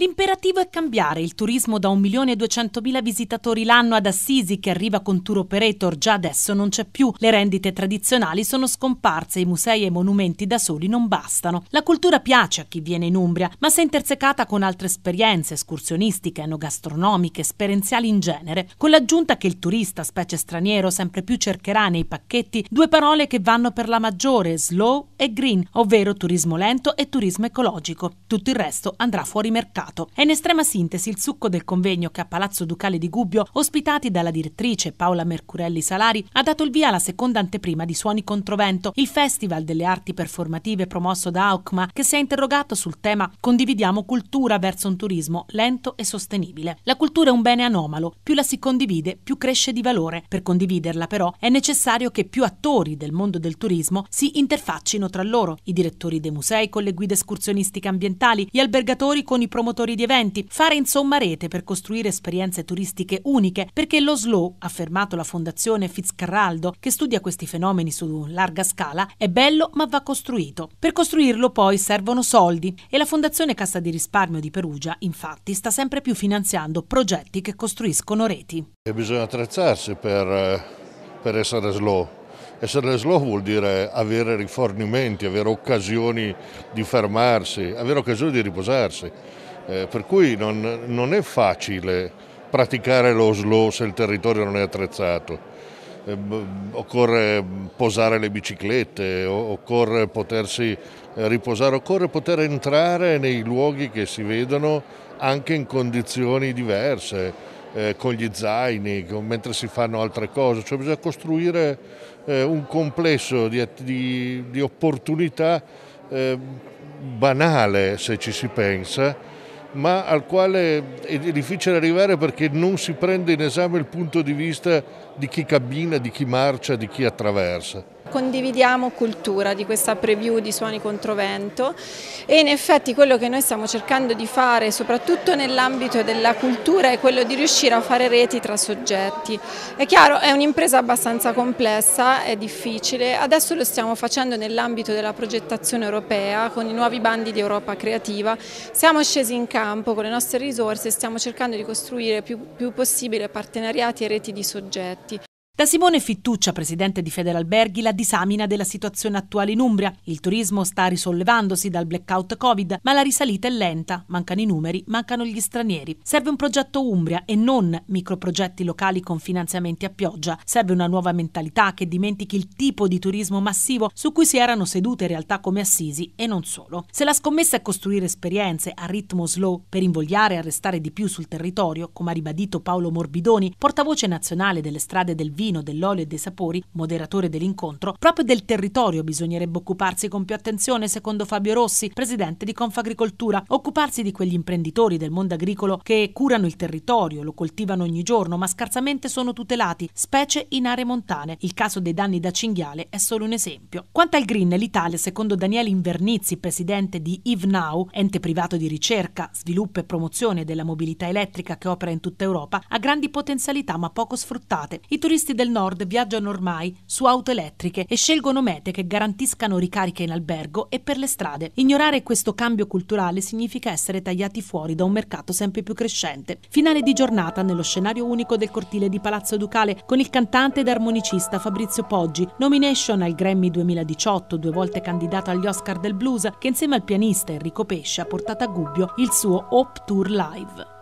L'imperativo è cambiare il turismo da 1.200.000 visitatori l'anno ad Assisi, che arriva con tour operator, già adesso non c'è più. Le rendite tradizionali sono scomparse, i musei e i monumenti da soli non bastano. La cultura piace a chi viene in Umbria, ma se intersecata con altre esperienze escursionistiche, enogastronomiche, esperienziali in genere, con l'aggiunta che il turista, specie straniero, sempre più cercherà nei pacchetti due parole che vanno per la maggiore, slow e green, ovvero turismo lento e turismo ecologico. Tutto il resto andrà fuori mercato. Stato. È in estrema sintesi il succo del convegno che a Palazzo Ducale di Gubbio, ospitati dalla direttrice Paola Mercurelli Salari, ha dato il via alla seconda anteprima di Suoni Controvento, il festival delle arti performative promosso da AUCMA, che si è interrogato sul tema Condividiamo cultura verso un turismo lento e sostenibile. La cultura è un bene anomalo, più la si condivide, più cresce di valore. Per condividerla però è necessario che più attori del mondo del turismo si interfaccino tra loro, i direttori dei musei con le guide escursionistiche ambientali, gli albergatori con i promotori organizzatori di eventi, fare insomma rete per costruire esperienze turistiche uniche, perché lo slow, affermato la Fondazione Fitzcarraldo, che studia questi fenomeni su larga scala, è bello ma va costruito. Per costruirlo poi servono soldi e la Fondazione Cassa di Risparmio di Perugia, infatti, sta sempre più finanziando progetti che costruiscono reti. E bisogna attrezzarsi per, eh, per essere slow. Essere slow vuol dire avere rifornimenti, avere occasioni di fermarsi, avere occasioni di riposarsi. Eh, per cui non, non, è facile praticare lo slow se il territorio non è attrezzato. Eh, occorre posare le biciclette, occorre potersi eh, riposare, occorre poter entrare nei luoghi che si vedono anche in condizioni diverse. Eh, con gli zaini, con, mentre si fanno altre cose, cioè bisogna costruire eh, un complesso di, di, di opportunità eh, banale se ci si pensa, ma al quale è difficile arrivare perché non si prende in esame il punto di vista di chi cabina, di chi marcia, di chi attraversa condividiamo cultura di questa preview di Suoni Controvento e in effetti quello che noi stiamo cercando di fare soprattutto nell'ambito della cultura è quello di riuscire a fare reti tra soggetti. È chiaro, è un'impresa abbastanza complessa, è difficile, adesso lo stiamo facendo nell'ambito della progettazione europea con i nuovi bandi di Europa Creativa, siamo scesi in campo con le nostre risorse e stiamo cercando di costruire più, più possibile partenariati e reti di soggetti. Da Simone Fittuccia, presidente di Federalberghi, la disamina della situazione attuale in Umbria. Il turismo sta risollevandosi dal blackout Covid, ma la risalita è lenta, mancano i numeri, mancano gli stranieri. Serve un progetto Umbria e non microprogetti locali con finanziamenti a pioggia. Serve una nuova mentalità che dimentichi il tipo di turismo massivo su cui si erano sedute realtà come Assisi e non solo. Se la scommessa è costruire esperienze a ritmo slow per invogliare a restare di più sul territorio, come ha ribadito Paolo Morbidoni, portavoce nazionale delle strade del vino, dell'olio e dei sapori, moderatore dell'incontro, proprio del territorio bisognerebbe occuparsi con più attenzione, secondo Fabio Rossi, presidente di Confagricoltura, occuparsi di quegli imprenditori del mondo agricolo che curano il territorio, lo coltivano ogni giorno, ma scarsamente sono tutelati, specie in aree montane. Il caso dei danni da cinghiale è solo un esempio. Quanto al green, l'Italia, secondo Daniele Invernizzi, presidente di IVNOW, ente privato di ricerca, sviluppo e promozione della mobilità elettrica che opera in tutta Europa, ha grandi potenzialità ma poco sfruttate. I turisti automobilisti del nord viaggiano ormai su auto elettriche e scelgono mete che garantiscano ricariche in albergo e per le strade. Ignorare questo cambio culturale significa essere tagliati fuori da un mercato sempre più crescente. Finale di giornata nello scenario unico del cortile di Palazzo Ducale con il cantante ed armonicista Fabrizio Poggi, nomination al Grammy 2018, due volte candidato agli Oscar del Blues, che insieme al pianista Enrico Pesce ha portato a Gubbio il suo Hope Tour Live.